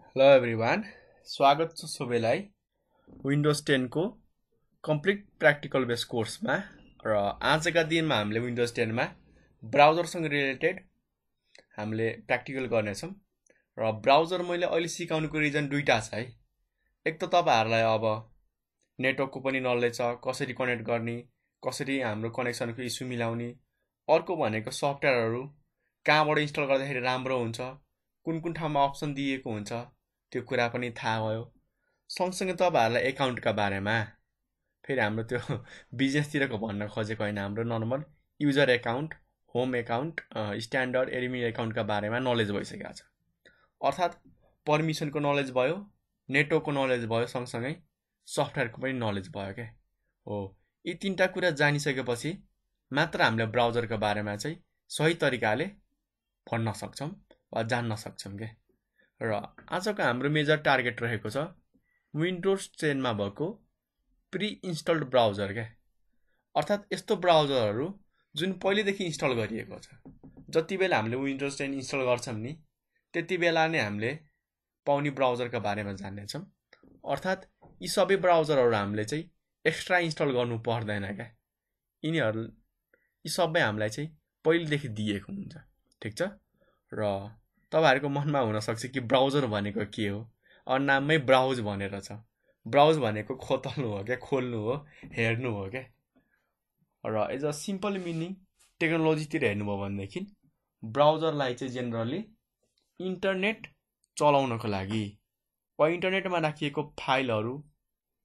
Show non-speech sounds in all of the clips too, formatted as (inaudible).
Hello every स्वागत छ सबैलाई विन्डोज टेनको कम्प्लिट प्र्याक्टिकल बेस कोर्समा र आजका दिनमा हामीले विन्डोज टेनमा ब्राउजरसँग रिलेटेड हामीले प्र्याक्टिकल गर्नेछौँ र ब्राउजर मैले अहिले सिकाउनुको रिजन दुइटा छ है एक त तपाईँहरूलाई अब नेटवर्कको पनि नलेज छ कसरी कनेक्ट गर्ने कसरी हाम्रो कनेक्सनको इस्यु मिलाउने अर्को भनेको सफ्टवेयरहरू कहाँबाट इन्स्टल गर्दाखेरि राम्रो हुन्छ कुन कुन ठाउँमा अप्सन दिएको हुन्छ त्यो कुरा पनि थाहा भयो सँगसँगै तपाईँहरूलाई एकाउन्टका बारेमा फेरि हाम्रो त्यो (laughs) बिजनेसतिरको भन्न खोजेको होइन हाम्रो normal user account home account standard admin एकाउन्टका बारेमा नलेज भइसकेको छ अर्थात् पर्मिसनको नलेज भयो नेटवर्कको नलेज भयो सँगसँगै सफ्टवेयरको पनि नलेज भयो क्या हो यी तिनवटा कुरा जानिसकेपछि मात्र हामीले ब्राउजरको बारेमा चाहिँ सही तरिकाले भन्न सक्छौँ वा जान्न सक्छौँ क्या र आजको हाम्रो मेजर टार्गेट रहेको छ विन्डोज टेनमा भएको प्रि इन्स्टल्ड ब्राउजर क्या अर्थात् यस्तो ब्राउजरहरू जुन पहिलेदेखि इन्स्टल गरिएको छ जति बेला हामीले विन्डोज टेन इन्स्टल गर्छौँ नि त्यति बेला नै हामीले पाउने ब्राउजरका बारेमा जान्नेछौँ अर्थात् यी सबै ब्राउजरहरू हामीले चाहिँ एक्स्ट्रा इन्स्टल गर्नु पर्दैन क्या यिनीहरू यी सबै हामीलाई चाहिँ पहिलेदेखि दिएको हुन्छ ठिक छ र तपाईँहरूको मनमा हुनसक्छ कि ब्राउजर भनेको के हो अरू नाममै ब्राउज भनेर छ ब्राउज भनेको खोतल्नु हो क्या खोल्नु हो हेर्नु हो क्या र एज अ सिम्पल मिनिङ टेक्नोलोजीतिर हेर्नुभयो भनेदेखि ब्राउजरलाई चाहिँ जेनरली इन्टरनेट चलाउनको लागि वा इन्टरनेटमा राखिएको फाइलहरू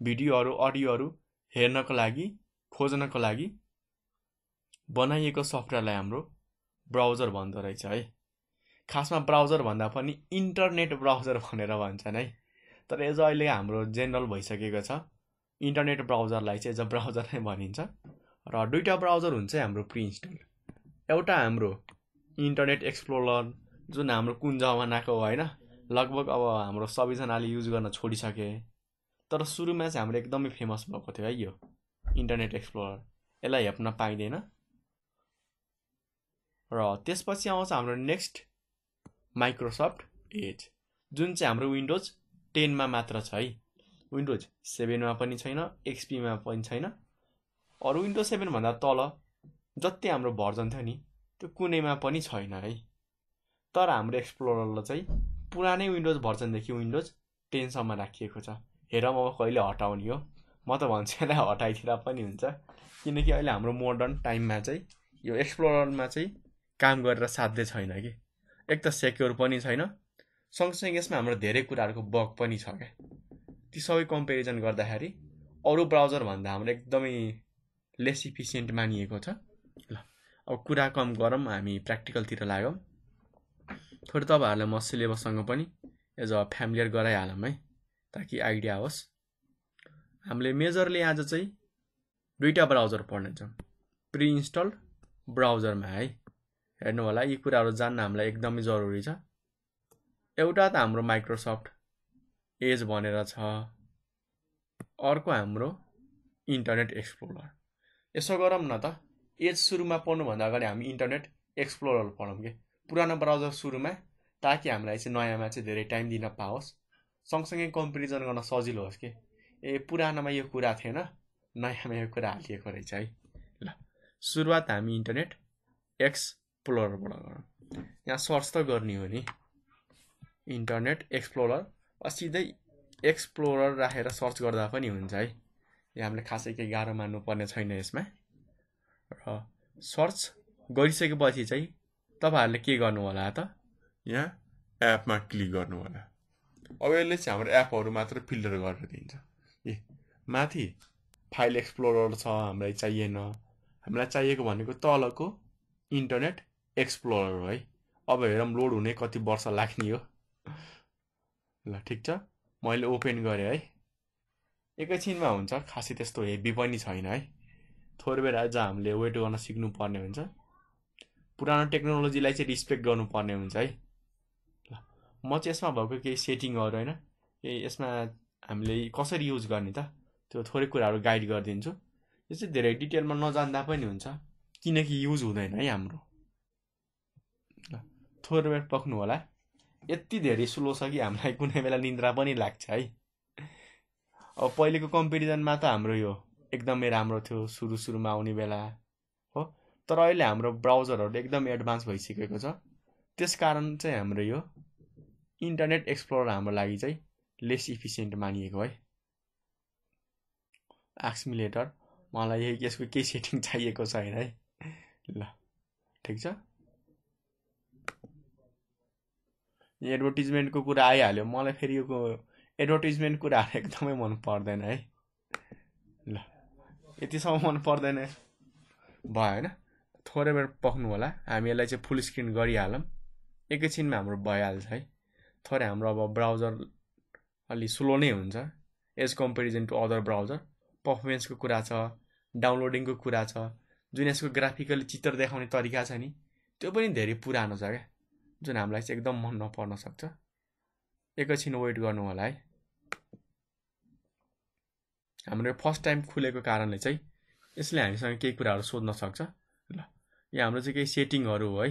भिडियोहरू अडियोहरू हेर्नको लागि खोज्नको लागि बनाइएको सफ्टवेयरलाई हाम्रो ब्राउजर भन्दो रहेछ है खासमा ब्राउजर भन्दा पनि इन्टरनेट ब्राउजर भनेर भन्छन् है तर एज अहिले हाम्रो जेनरल भइसकेको छ इन्टरनेट ब्राउजरलाई चाहिँ एज अ ब्राउजर नै भनिन्छ र दुईवटा ब्राउजर हुन्छ हाम्रो प्रिइन्स्टल एउटा हाम्रो इन्टरनेट एक्सप्लोरर जुन हाम्रो कुन जमानाको होइन लगभग अब हाम्रो सबैजनाले युज गर्न छोडिसके तर सुरुमा चाहिँ हाम्रो एकदमै फेमस भएको थियो है यो इन्टरनेट एक्सप्लोरर यसलाई हेप्न पाइँदैन र त्यसपछि आउँछ हाम्रो नेक्स्ट माइक्रोसफ्ट एज जुन चाहिँ हाम्रो विन्डोज टेनमा मात्र छ है विन्डोज सेभेनमा पनि छैन एक्सपीमा पनि छैन अरू विन्डोज सेभेनभन्दा तल जति हाम्रो भर्जन थियो नि त्यो कुनैमा पनि छैन है तर हाम्रो एक्सप्लोररलाई चाहिँ पुरानै विन्डोज भर्जनदेखि विन्डोज टेनसम्म राखिएको छ हेर म कहिले हटाउने हो म त भन्छु यसलाई हटाइदिएर पनि हुन्छ किनकि अहिले हाम्रो मोडर्न टाइममा चाहिँ यो एक्सप्लोरमा चाहिँ काम गरेर साध्य छैन कि एक त सेक्योर पनि छैन सँगसँगै यसमा हाम्रो धेरै कुराहरूको बग पनि छ क्या ती सबै कम्पेरिजन गर्दाखेरि अरू ब्राउजरभन्दा हाम्रो एकदमै लेस इफिसियन्ट मानिएको छ ल अब कुरा कम गरौँ हामी प्र्याक्टिकलतिर लाग्यौँ थोरै तपाईँहरूलाई म सिलेबससँग पनि एज अ फ्यामिलियर गराइहालौँ है ताकि आइडिया होस् हामीले मेजरली आज चाहिँ दुईवटा ब्राउजर पढ्नेछौँ प्रिइन्स्टल ब्राउजरमा है हेर्नु होला यी कुराहरू जान्न हामीलाई एकदमै जरुरी छ एउटा त हाम्रो माइक्रोसफ्ट एज भनेर छ अर्को हाम्रो इन्टरनेट एक्सप्लोरर यसो गरौँ न त एज सुरुमा पढ्नुभन्दा अगाडि हामी इन्टरनेट एक्सप्लोरर पढौँ कि पुरानो ब्राउजर सुरुमा ताकि हामीलाई चाहिँ नयाँमा चाहिँ धेरै टाइम दिन पाओस् सँगसँगै कम्पेरिजन गर्न सजिलो होस् कि ए पुरानोमा यो कुरा थिएन नयाँमा यो कुरा हालिएको रहेछ है ल सुरुवात हामी इन्टरनेट एक्स एक्सप्लोरबाट गर यहाँ सर्च त गर्ने हो नि इन्टरनेट एक्सप्लोरर सिधै एक्सप्लोरर राखेर सर्च गर्दा पनि हुन्छ है यहाँ हामीले खासै केही गाह्रो मान्नुपर्ने छैन यसमा र सर्च गरिसकेपछि चाहिँ तपाईँहरूले के गर्नु होला त यहाँ एपमा क्लिक गर्नु होला अब यसले चाहिँ हाम्रो एपहरू मात्र फिल्टर गरेर दिन्छ ए माथि फाइल एक्सप्लोरर छ हामीलाई चाहिएन हामीलाई चाहिएको भनेको तलको इन्टरनेट एक्सप्लोरर है अब हेरौँ लोड हुने कति वर्ष लाग्ने हो ल ठिक छ मैले ओपन गरेँ है एकैछिनमा हुन्छ खासै त्यस्तो हेभी पनि छैन है थोरै बेर आज हामीले वेट गर्न सिक्नुपर्ने हुन्छ पुरानो टेक्नोलोजीलाई चाहिँ रिस्पेक्ट गर्नुपर्ने हुन्छ है ल म चाहिँ यसमा भएको केही सेटिङहरू होइन केही यसमा हामीले कसरी युज गर्ने त त्यो थोरै कुराहरू गाइड गरिदिन्छु यो चाहिँ धेरै डिटेलमा नजान्दा पनि हुन्छ किनकि युज हुँदैन है हाम्रो ल थोरै बेर पक्नु होला यति धेरै स्लो छ कि हामीलाई कुनै बेला निन्द्रा पनि लाग्छ है अब पहिलेको कम्पेरिजनमा त हाम्रो यो एकदमै राम्रो थियो सुरु सुरुमा आउने बेला हो तर अहिले हाम्रो ब्राउजरहरू एकदम एडभान्स भइसकेको छ त्यस कारण चाहिँ हाम्रो यो इन्टरनेट एक्सप्लोर हाम्रो लागि चाहिँ लेस इफिसियन्ट मानिएको है एक्समिलेटर मलाई यसको केही सेटिङ चाहिएको छैन है ल ठिक छ एडभर्टिजमेन्टको कुरा आइहाल्यो मलाई फेरि यो एडभर्टिजमेन्ट कुराहरू एकदमै मन पर्दैन है ल यतिसम्म मन पर्दैन भयो होइन थोरै बेर पक्नु होला हामी यसलाई चाहिँ फुल स्क्रिन गरिहालौँ एकैछिनमा हाम्रो भइहाल्छ है थोरै हाम्रो अब ब्राउजर अलि स्लो नै हुन्छ as comparison to other browser पर्फर्मेन्सको कुरा छ डाउनलोडिङको कुरा छ जुन यसको ग्राफिकली चित्र देखाउने तरिका छ नि त्यो पनि धेरै पुरानो छ क्या जुन हामीलाई चाहिँ एकदम मन नपर्न सक्छ एकैछिन वेट गर्नु होला है हाम्रो फर्स्ट टाइम खुलेको कारणले चाहिँ यसले हामीसँग केही कुराहरू सोध्न सक्छ ल यहाँ हाम्रो चाहिँ केही सेटिङहरू हो है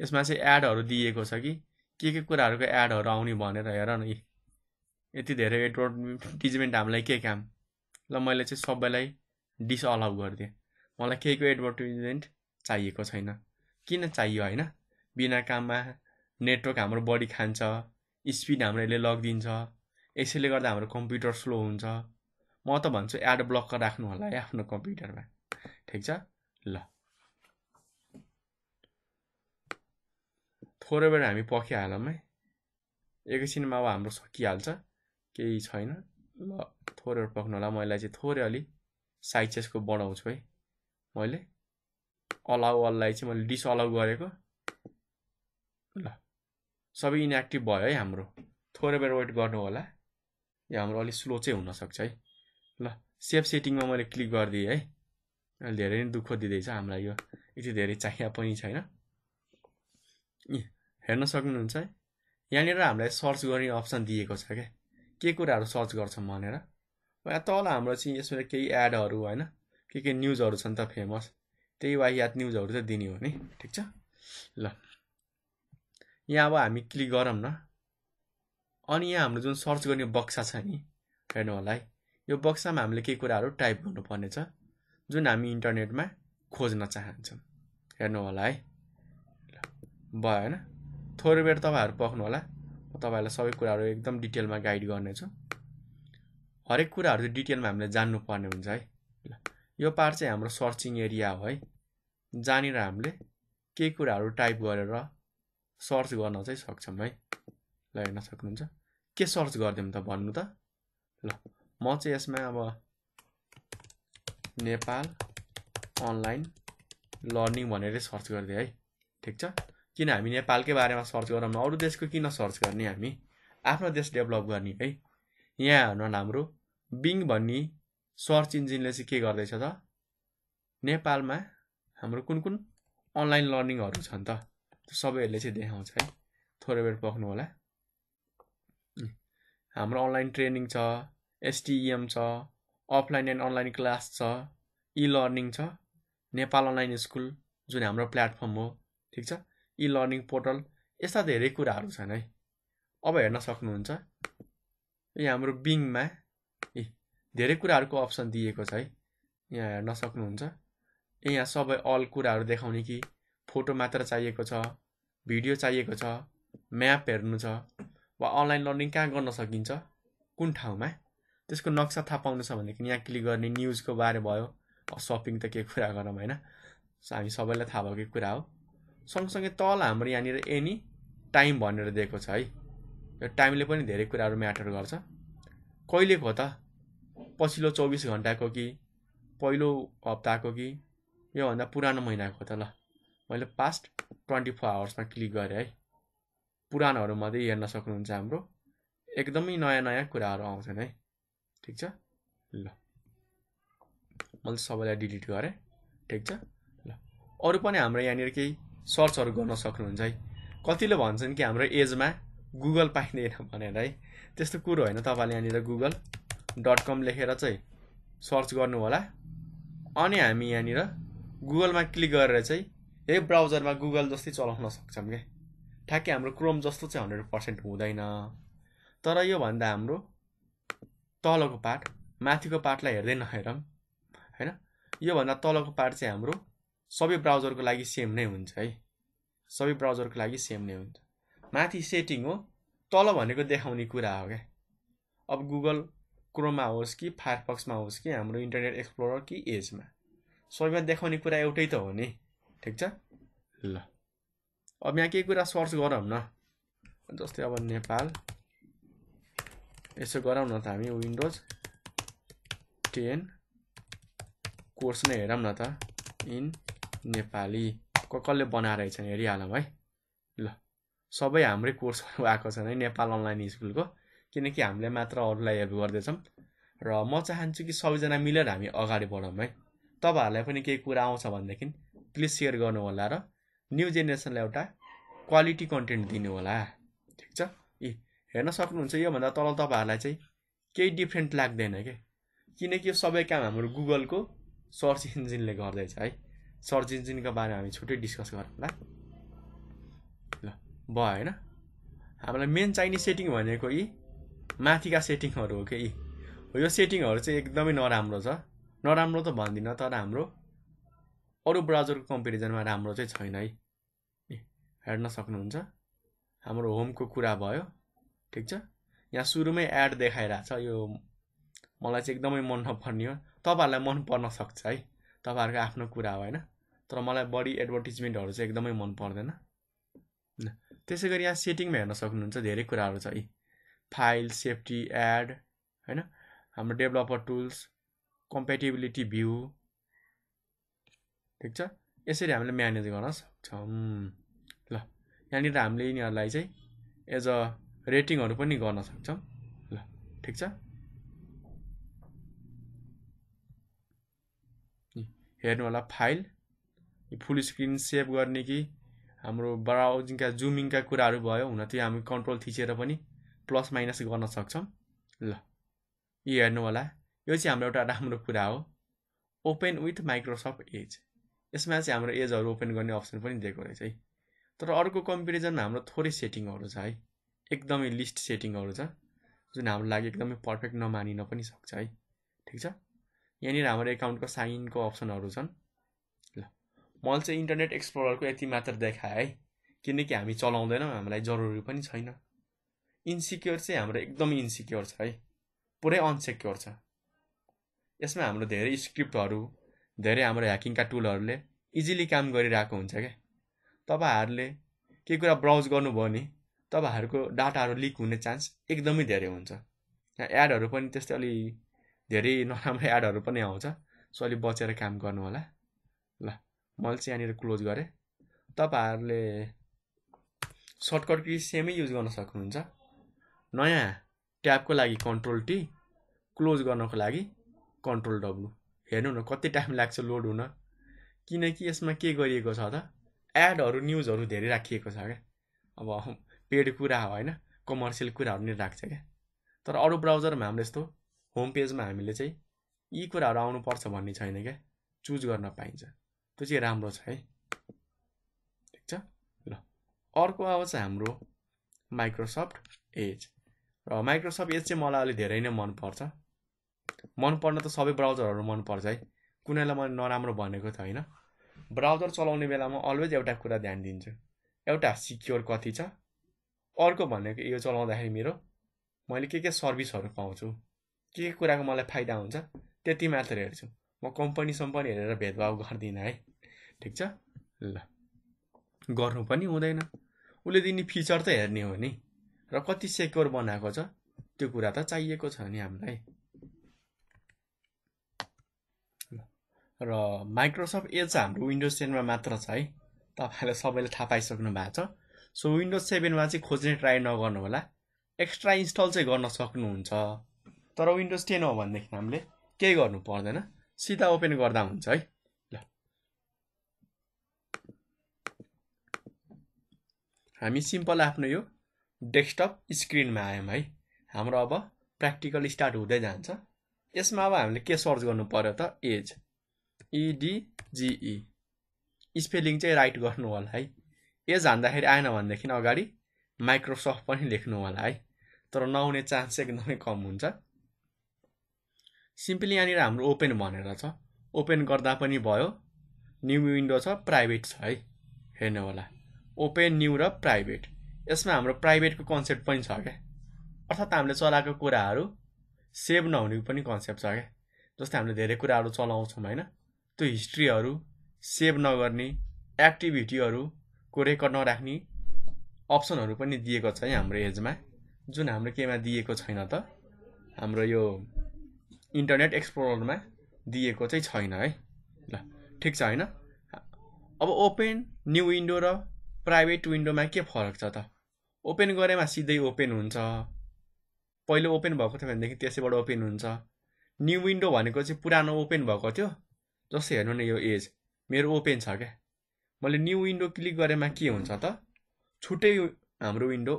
यसमा चाहिँ एडहरू दिएको छ कि के के कुराहरूको एडहरू आउने भनेर हेर न यति धेरै एडभर्टिजमेन्ट हामीलाई के काम ल मैले चाहिँ सबैलाई डिसअलाउ गरिदिएँ मलाई केहीको एडभर्टिजमेन्ट चाहिएको छैन किन चाहियो होइन बिना काममा नेटवर्क हाम्रो बडी खान्छ स्पिड हाम्रो यसले लगिदिन्छ यसैले गर्दा हाम्रो कम्प्युटर स्लो हुन्छ म त भन्छु एड ब्लक राख्नु होला है आफ्नो कम्प्युटरमा ठिक छ ल थोरै बेर हामी पखिहालौँ है एकैछिनमा अब हाम्रो सकिहाल्छ केही छैन ल थोरै पक्नु होला मैले चाहिँ थोरै अलि साइज यसको बढाउँछु है मैले अलाउ अललाई चाहिँ मैले डिसअलाउ गरेको ल सबै इनएक्टिभ भयो है हाम्रो थोरै बेर वेट गर्नु होला यो हाम्रो अलिक स्लो चाहिँ हुनसक्छ है ल सेफ सेटिङमा मैले क्लिक गरिदिएँ है धेरै नै दुःख दिँदैछ हामीलाई यो यति धेरै चाहिया पनि छैन हेर्न सक्नुहुन्छ है यहाँनिर हामीलाई सर्च गर्ने अप्सन दिएको छ क्या के कुराहरू सर्च गर्छौँ भनेर यहाँ तल हाम्रो चाहिँ यसमा केही एडहरू होइन के के न्युजहरू छन् त फेमस त्यही वाहियात न्युजहरू त दिने हो नि ठिक छ ल यहाँ अब हामी क्लिक गरौँ न अनि यहाँ हाम्रो जुन सर्च गर्ने बक्सा छ नि हेर्नु होला है यो बक्सामा हामीले केही कुराहरू टाइप गर्नुपर्नेछ जुन हामी इन्टरनेटमा खोज्न चाहन्छौँ हेर्नु होला है भयो होइन थोरै बेर तपाईँहरू पक्नु होला म तपाईँहरूलाई सबै कुराहरू एकदम डिटेलमा गाइड गर्नेछु हरेक कुराहरू चाहिँ डिटेलमा हामीले जान्नुपर्ने हुन्छ है ल यो पार्ट चाहिँ हाम्रो सर्चिङ एरिया हो है जहाँनिर हामीले केही कुराहरू टाइप गरेर सर्च गर्न चाहिँ सक्छौँ है ल हेर्न सक्नुहुन्छ के सर्च गरिदिउँ त भन्नु त ल म चाहिँ यसमा अब नेपाल अनलाइन लर्निङ भनेरै सर्च गरिदिएँ है ठिक छ किन हामी नेपालकै बारेमा सर्च गरौँ अरू देशको किन सर्च गर्ने हामी आफ्नो देश डेभलप गर्ने है यहाँ हेर्नु हाम्रो बिङ भन्ने सर्च इन्जिनले चाहिँ के गर्दैछ त नेपालमा हाम्रो कुन कुन अनलाइन लर्निङहरू छन् त सबैहरूले चाहिँ देखाउँछ है थोरै बेर पक्नु होला हाम्रो अनलाइन ट्रेनिङ छ एसटिइएम छ अफलाइन एन्ड अनलाइन क्लास छ इ लर्निङ छ नेपाल अनलाइन स्कुल जुन हाम्रो प्लेटफर्म हो ठिक छ इ लर्निङ पोर्टल यस्ता धेरै कुराहरू छन् है अब हेर्न सक्नुहुन्छ यो हाम्रो बिङमा ए धेरै कुराहरूको अप्सन दिएको छ है यहाँ हेर्न सक्नुहुन्छ ए यहाँ सबै अल कुराहरू देखाउने कि फोटो मात्र चाहिएको छ भिडियो चाहिएको छ म्याप हेर्नु छ वा अनलाइन लर्निङ कहाँ गर्न सकिन्छ कुन ठाउँमा त्यसको नक्सा थाहा पाउनु छ भनेदेखि यहाँ क्लिक गर्ने न्युजको बारे भयो सपिङ त के कुरा गरौँ होइन हामी सबैलाई थाहा भएकै कुरा हो सँगसँगै तल हाम्रो यहाँनिर एनी टाइम भनेर दिएको छ है यो टाइमले पनि धेरै कुराहरू म्याटर गर्छ कहिलेको हो त पछिल्लो चौबिस घन्टाको कि पहिलो हप्ताको कि योभन्दा पुरानो महिनाको त ल मैले पास्ट ट्वेन्टी फोर आवर्समा क्लिक गरेँ है पुरानोहरू मात्रै हेर्न सक्नुहुन्छ हाम्रो एकदमै नयाँ नयाँ कुराहरू आउँछन् है ठिक छ ल मैले सबैलाई डिलिट गरेँ ठिक छ ल अरू पनि हाम्रो यहाँनिर केही सर्चहरू गर्न सक्नुहुन्छ है कतिले भन्छन् कि हाम्रो एजमा गुगल पाइँदैन भनेर है त्यस्तो कुरो होइन तपाईँले यहाँनिर गुगल डट कम लेखेर चाहिँ सर्च गर्नु होला अनि हामी यहाँनिर गुगलमा क्लिक गरेर चाहिँ यही ब्राउजरमा गुगल जस्तै चलाउन सक्छौँ क्या ठ्याक्कै हाम्रो क्रोम जस्तो चाहिँ हन्ड्रेड पर्सेन्ट हुँदैन तर योभन्दा हाम्रो तलको पार्ट माथिको पार्टलाई हेर्दै नहेरौँ होइन योभन्दा तलको पार्ट चाहिँ हाम्रो सबै ब्राउजरको लागि सेम नै हुन्छ है सबै ब्राउजरको लागि सेम नै हुन्छ माथि सेटिङ हो तल भनेको देखाउने कुरा हो क्या अब गुगल क्रोममा होस् कि फायरफक्समा होस् कि हाम्रो इन्टरनेट एक्सप्लोरर कि एजमा सबैमा देखाउने कुरा एउटै त हो नि ठिक छ ल अब यहाँ केही कुरा सर्च गरौँ न जस्तै अब नेपाल यसो गरौँ न त हामी विन्डोज टेन कोर्स नै हेरौँ न त इन नेपाली क कसले बनाएर छन् हेरिहालौँ है ल सबै हाम्रै कोर्सहरू आएको (laughs) छन् है नेपाल अनलाइन स्कुलको किनकि हामीले मात्र अरूलाई हेल्प गर्दैछौँ र म चाहन्छु कि सबैजना मिलेर हामी अगाडि बढौँ है तपाईँहरूलाई पनि केही कुरा आउँछ भनेदेखि प्लिज सेयर गर्नु होला र न्यु जेनेरेसनलाई एउटा क्वालिटी कन्टेन्ट दिनु होला ठिक छ ए हेर्न सक्नुहुन्छ योभन्दा तल तपाईँहरूलाई चाहिँ केही डिफ्रेन्ट लाग्दैन क्या किनकि यो सबै काम हाम्रो गुगलको सर्च इन्जिनले गर्दैछ है सर्च इन्जिनको बारेमा हामी छुट्टै डिस्कस गरौँला ल भयो होइन हामीलाई मेन चाहिने सेटिङ भनेको यी माथिका सेटिङहरू हो कि यी यो सेटिङहरू चाहिँ एकदमै नराम्रो छ नराम्रो त भन्दिनँ तर हाम्रो अरू ब्राउजरको कम्पेरिजनमा राम्रो चाहिँ छैन है हेर्न सक्नुहुन्छ हाम्रो होमको कुरा भयो ठिक छ यहाँ सुरुमै एड देखाइरहेको छ यो मलाई चाहिँ एकदमै मन नपर्ने हो तपाईँहरूलाई मन पर्न सक्छ है तपाईँहरूको आफ्नो कुरा हो होइन तर मलाई बढी एडभर्टिजमेन्टहरू चाहिँ एकदमै मन पर्दैन त्यसै गरी यहाँ सेटिङमा हेर्न सक्नुहुन्छ धेरै कुराहरू छ है फाइल सेफ्टी एड होइन हाम्रो डेभलपर टुल्स कम्पेटेबिलिटी भ्यू ठिक छ यसरी हामीले म्यानेज गर्न सक्छौँ ल यहाँनिर हामीले यिनीहरूलाई चाहिँ एज अ रेटिङहरू पनि गर्न सक्छौँ ल ठिक छ हेर्नु होला फाइल फुल स्क्रिन सेभ गर्ने कि हाम्रो ब्राउजिङका जुमिङका कुराहरू भयो हुन त्यो हामी कन्ट्रोल थिचेर पनि प्लस माइनस गर्न सक्छौँ ल यो हेर्नु होला यो चाहिँ हाम्रो एउटा राम्रो कुरा हो ओपन विथ माइक्रोसफ्ट एज यसमा चाहिँ हाम्रो एजहरू ओपन गर्ने अप्सन पनि दिएको रहेछ है तर अर्को कम्पेरिजनमा हाम्रो थोरै सेटिङहरू छ है एकदमै लिस्ट सेटिङहरू छ जुन हाम्रो लागि एकदमै पर्फेक्ट नमानिन पनि सक्छ है ठिक छ यहाँनिर हाम्रो एकाउन्टको साइनको अप्सनहरू छन् ल मैले चाहिँ इन्टरनेट एक्सप्लोरको यति मात्र देखाएँ है किनकि हामी चलाउँदैनौँ हामीलाई जरुरी पनि छैन इन्सिक्योर चाहिँ हाम्रो एकदमै इन्सिक्योर छ है पुरै अनसेक्योर छ यसमा हाम्रो धेरै स्क्रिप्टहरू धेरै हाम्रो ह्याकिङका टुलहरूले इजिली काम गरिरहेको हुन्छ क्या तपाईँहरूले केही कुरा ब्राउज गर्नुभयो भने तपाईँहरूको डाटाहरू लिक हुने चान्स एकदमै धेरै हुन्छ एडहरू पनि त्यस्तै अलि धेरै नराम्रो एडहरू पनि आउँछ सो अलिक बचेर काम गर्नु होला ल मैले चाहिँ यहाँनिर क्लोज गरेँ तपाईँहरूले सर्टकट कि सेमै युज गर्न सक्नुहुन्छ नयाँ ट्याबको लागि कन्ट्रोल टी क्लोज गर्नको लागि कन्ट्रोल डब्लु हेर्नु न कति टाइम लाग्छ लोड हुन किनकि यसमा के गरिएको छ त एडहरू न्युजहरू धेरै राखिएको छ क्या अब पेड कुरा हो होइन कमर्सियल कुराहरू नै राख्छ क्या तर अरू ब्राउजरमा हाम्रो यस्तो होम पेजमा हामीले चाहिँ यी कुराहरू आउनुपर्छ भन्ने छैन क्या चुज गर्न पाइन्छ त्यो चाहिँ राम्रो छ है ठिक छ ल अर्को अब चाहिँ हाम्रो माइक्रोसफ्ट एज र माइक्रोसफ्ट एज चाहिँ मलाई अलिक धेरै नै मनपर्छ मनपर्न त सबै ब्राउजरहरू मनपर्छ है कुनैलाई मैले नराम्रो भनेको त होइन ब्राउजर चलाउने बेलामा अलवेज एउटा कुरा ध्यान दिन्छु एउटा सिक्योर कति छ अर्को भनेको यो चलाउँदाखेरि मेरो मैले के के सर्भिसहरू पाउँछु के के कुराको मलाई फाइदा हुन्छ त्यति मात्र हेर्छु म कम्पनीसम्म पनि हेरेर भेदभाव गर्दिनँ है ठिक छ ल गर्नु पनि हुँदैन उसले दिने फिचर त हेर्ने हो नि र कति सेक्योर बनाएको छ त्यो कुरा त चाहिएको छ नि हामीलाई र माइक्रोसफ्ट एज हाम्रो विन्डोज टेनमा मात्र छ है तपाईँले सबैले थाहा पाइसक्नु भएको छ सो विन्डोज सेभेनमा चाहिँ खोज्ने ट्राई नगर्नु होला एक्स्ट्रा इन्स्टल चाहिँ गर्न सक्नुहुन्छ तर विन्डोज टेन हो भनेदेखि हामीले केही गर्नु पर्दैन सिधा ओपन गर्दा हुन्छ है ल हामी सिम्पल आफ्नो यो डेस्कटप स्क्रिनमा आयौँ है हाम्रो अब प्र्याक्टिकल स्टार्ट हुँदै जान्छ यसमा अब हामीले के सर्च गर्नु पऱ्यो त Edge E D G E e spelling e. चाहिँ राइट गर्नु होला है एज हान्दाखेरि आएन भनेदेखि अगाडि माइक्रोसफ्ट पनि लेख्नु होला है तर नहुने चान्स चाहिँ एकदमै कम हुन्छ सिम्पली यहाँनिर हाम्रो ओपन भनेर छ ओपन गर्दा पनि भयो न्यू विन्डो छ प्राइभेट छ है हेर्नु होला ओपन न्यू र प्राइभेट यसमा हाम्रो प्राइभेटको कन्सेप्ट पनि छ क्या अर्थात् हामीले चलाएको कुराहरू सेभ नहुने पनि कन्सेप्ट छ क्या जस्तै हामीले धेरै कुराहरू चलाउँछौँ होइन त्यो हिस्ट्रीहरू सेभ नगर्ने एक्टिभिटीहरूको रेकर्ड नराख्ने अप्सनहरू पनि दिएको छ है हाम्रो एजमा जुन हाम्रो केमा दिएको छैन त हाम्रो यो इन्टरनेट एक्सप्लोरमा दिएको चाहिँ छैन है ल ठिक छ होइन अब ओपन न्यु विन्डो र प्राइभेट विन्डोमा के फरक छ त ओपन गरेमा सिधै ओपन हुन्छ पहिलो ओपन भएको थियो भनेदेखि त्यसैबाट ओपन हुन्छ न्यु विन्डो भनेको चाहिँ पुरानो ओपन भएको थियो जस्तै हेर्नु न यो एज मेरो ओपेन छ क्या मैले न्यु विन्डो क्लिक गरेमा के हुन्छ त छुट्टै हाम्रो विन्डो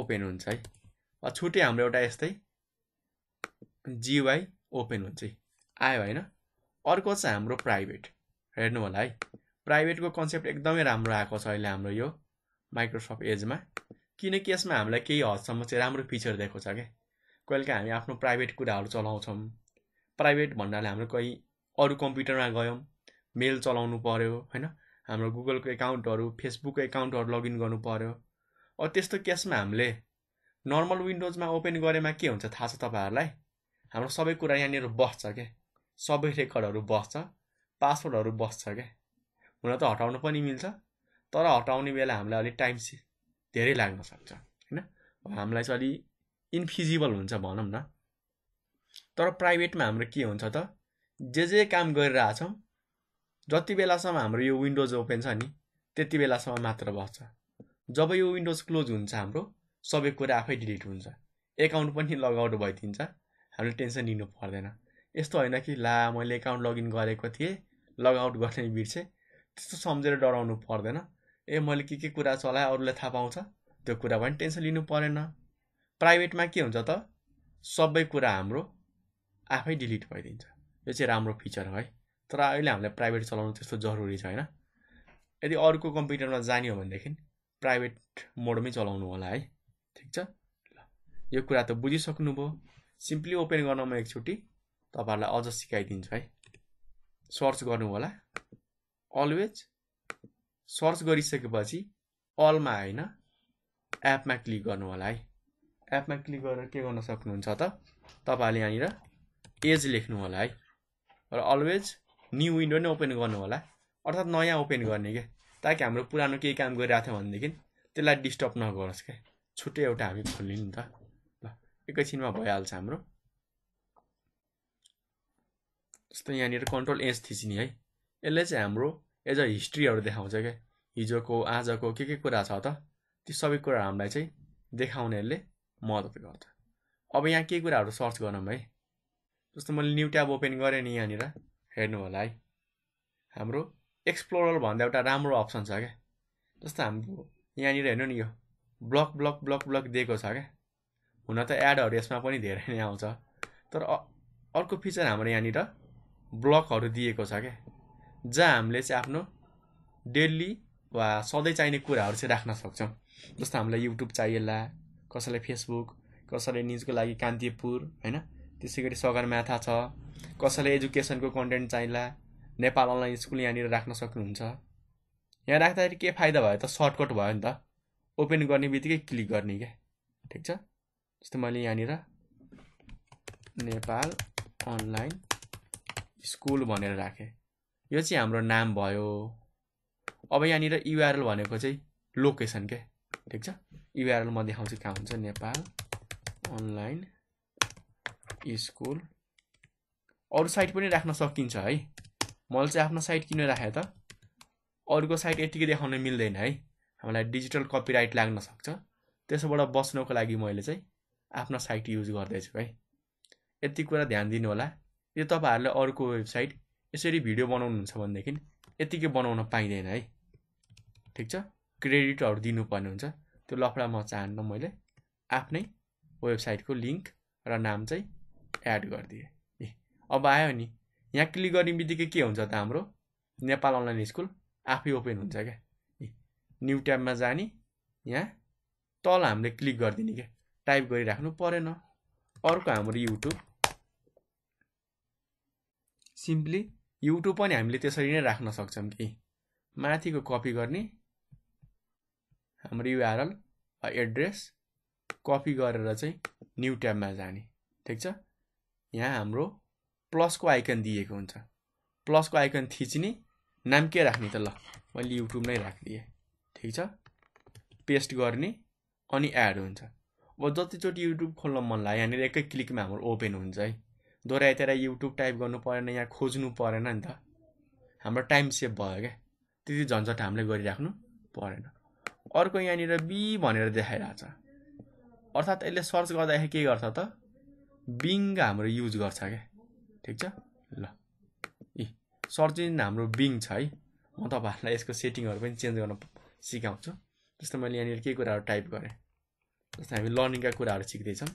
ओपन हुन्छ है छुट्टै हाम्रो एउटा यस्तै जिवाई ओपन हुन्छ आयो होइन अर्को छ हाम्रो प्राइभेट हेर्नु होला है प्राइभेटको कन्सेप्ट एकदमै राम्रो आएको छ अहिले हाम्रो यो माइक्रोसफ्ट एजमा किनकि यसमा हामीलाई केही हदसम्म चाहिँ राम्रो फिचर दिएको छ क्या कहिलेकाहीँ हामी आफ्नो प्राइभेट कुराहरू चलाउँछौँ प्राइभेट भन्नाले हाम्रो कोही अरू कम्प्युटरमा गयौँ मेल चलाउनु पऱ्यो होइन हाम्रो गुगलको एकाउन्टहरू फेसबुकको एकाउन्टहरू लगइन गर्नु पऱ्यो अब त्यस्तो केसमा हामीले नर्मल विन्डोजमा ओपन गरेमा के हुन्छ थाहा छ तपाईँहरूलाई हाम्रो सबै कुरा यहाँनिर बस्छ क्या सबै रेकर्डहरू बस्छ पासवर्डहरू बस्छ क्या हुन त हटाउनु पनि मिल्छ तर हटाउने बेला हामीलाई अलिक टाइम धेरै लाग्न सक्छ होइन हामीलाई चाहिँ अलिक इन्फिजिबल हुन्छ भनौँ न तर प्राइभेटमा हाम्रो के हुन्छ त जे जे काम गरिरहेछौँ जति बेलासम्म हाम्रो यो विन्डोज ओपन छ नि त्यति बेलासम्म मात्र बस्छ जब यो विन्डोज क्लोज हुन्छ हाम्रो सबै कुरा आफै डिलिट हुन्छ एकाउन्ट पनि लगआउट भइदिन्छ हामीले टेन्सन लिनु पर्दैन यस्तो होइन कि ला मैले एकाउन्ट लगइन गरेको थिएँ लगआउट गर्ने बिर्सेँ त्यस्तो सम्झेर डराउनु पर्दैन ए मैले के के कुरा चलाएँ अरूलाई थाहा पाउँछ त्यो कुरा पनि टेन्सन लिनु परेन प्राइभेटमा के हुन्छ त सबै कुरा हाम्रो आफै डिलिट भइदिन्छ यो चाहिँ राम्रो फिचर हो है तर अहिले हामीलाई प्राइभेट चलाउनु त्यस्तो जरुरी छ होइन यदि अर्को कम्प्युटरमा जाने हो भनेदेखि प्राइभेट मोडमै चलाउनु होला है ठिक छ ल यो कुरा त बुझिसक्नुभयो सिम्पली ओपन गर्न म एकचोटि तपाईँहरूलाई अझ सिकाइदिन्छु है सर्च गर्नु होला अलवेज सर्च गरिसकेपछि अलमा होइन एपमा क्लिक गर्नु होला है एपमा क्लिक गरेर के गर्न सक्नुहुन्छ त तपाईँहरूले यहाँनिर एज लेख्नु होला है र अलवेज न्यू विन्डो नै ओपन गर्नु होला अर्थात् नयाँ ओपन गर्ने क्या ताकि हाम्रो पुरानो केही काम गरिरहेको थियो भनेदेखि त्यसलाई डिस्टर्ब नगरोस् क्या छुट्टै एउटा हामी खोल्ने नि त ल एकैछिनमा भइहाल्छ हाम्रो जस्तो यहाँनिर कन्ट्रोल एज थिच्ने है यसले चाहिँ हाम्रो एज अ हिस्ट्रीहरू देखाउँछ क्या हिजोको आजको के के कुरा छ त ती सबै कुराहरू हामीलाई चाहिँ देखाउनेहरूले मद्दत गर्छ अब यहाँ केही कुराहरू सर्च गरौँ है जस्तो मैले न्यु ट्याब ओपन गरेँ नि यहाँनिर हेर्नु होला है हाम्रो एक्सप्लोरल भन्दा एउटा राम्रो अप्सन छ क्या जस्तो हाम्रो यहाँनिर हेर्नु नि यो ब्लक ब्लक ब्लक ब्लक दिएको छ क्या हुन त एडहरू यसमा पनि धेरै नै आउँछ तर अर्को फिचर हाम्रो यहाँनिर ब्लकहरू दिएको छ क्या जहाँ हामीले चाहिँ आफ्नो डेली वा सधैँ चाहिने कुराहरू चाहिँ राख्न सक्छौँ जस्तो हामीलाई युट्युब चाहिएला कसैलाई फेसबुक कसैलाई न्युजको लागि कान्तिपुर होइन त्यसै गरी सगरमाथा छ कसैले एजुकेसनको कन्टेन्ट चाहिँला नेपाल अनलाइन स्कुल यहाँनिर राख्न सक्नुहुन्छ यहाँ राख्दाखेरि के फाइदा भयो त सर्टकट भयो नि त ओपन गर्ने बित्तिकै क्लिक गर्ने क्या ठिक छ जस्तो मैले यहाँनिर नेपाल अनलाइन स्कुल भनेर राखेँ यो चाहिँ हाम्रो नाम भयो अब यहाँनिर युआरएल भनेको चाहिँ लोकेसन के ठिक छ युआरएल म देखाउँछु कहाँ हुन्छ नेपाल अनलाइन स्कुल अरू साइट पनि राख्न सकिन्छ है मैले चाहिँ आफ्नो साइट किन राखेँ त अरूको साइट यतिकै देखाउन मिल्दैन है हामीलाई डिजिटल कपिराइट लाग्न सक्छ त्यसोबाट बस्नको लागि मैले चाहिँ आफ्नो साइट युज गर्दैछु है यति कुरा ध्यान दिनु होला यो तपाईँहरूले अर्को वेबसाइट यसरी भिडियो बनाउनुहुन्छ भनेदेखि यत्तिकै बनाउन पाइँदैन है ठिक छ क्रेडिटहरू दिनुपर्ने हुन्छ त्यो लफडा म चाहन्न मैले आफ्नै वेबसाइटको लिङ्क र नाम चाहिँ एड गरिदिएँ ए अब आयो नि यहाँ क्लिक गर्ने बित्तिकै के हुन्छ त हाम्रो नेपाल अनलाइन स्कुल आफै ओपन हुन्छ क्या ए न्यु ट्याबमा जाने यहाँ तल हामीले क्लिक गरिदिने क्या टाइप गरिराख्नु परेन अर्को हाम्रो युट्युब सिम्पली युट्युब पनि हामीले त्यसरी नै राख्न सक्छौँ कि माथिको कपी गर्ने हाम्रो युआरएल एड्रेस कपी गरेर चाहिँ न्यु ट्याबमा जाने ठिक छ यहाँ हाम्रो प्लसको आइकन दिएको हुन्छ प्लसको आइकन थिच्ने नाम के राख्ने त ल मैले युट्युब नै राखिदिएँ ठिक छ पेस्ट गर्ने अनि एड हुन्छ अब जतिचोटि युट्युब खोल्न मन लाग्यो यहाँनिर एकै क्लिकमा हाम्रो ओपन हुन्छ है दोहोऱ्याइतेरा युट्युब टाइप गर्नु परेन यहाँ खोज्नु परेन नि त हाम्रो टाइम सेभ भयो क्या त्यति झन्झट हामीले गरिराख्नु परेन अर्को यहाँनिर बी भनेर देखाइरहेको छ अर्थात् यसले सर्च गर्दाखेरि के गर्छ त बिङ हाम्रो युज गर्छ क्या ठिक छ ल ए सर्च इन्जिन हाम्रो बिङ छ है म तपाईँहरूलाई यसको सेटिङहरू पनि चेन्ज गर्न सिकाउँछु जस्तो मैले यहाँनिर के कुराहरू टाइप गरेँ जस्तै हामी लर्निङका कुराहरू सिक्दैछौँ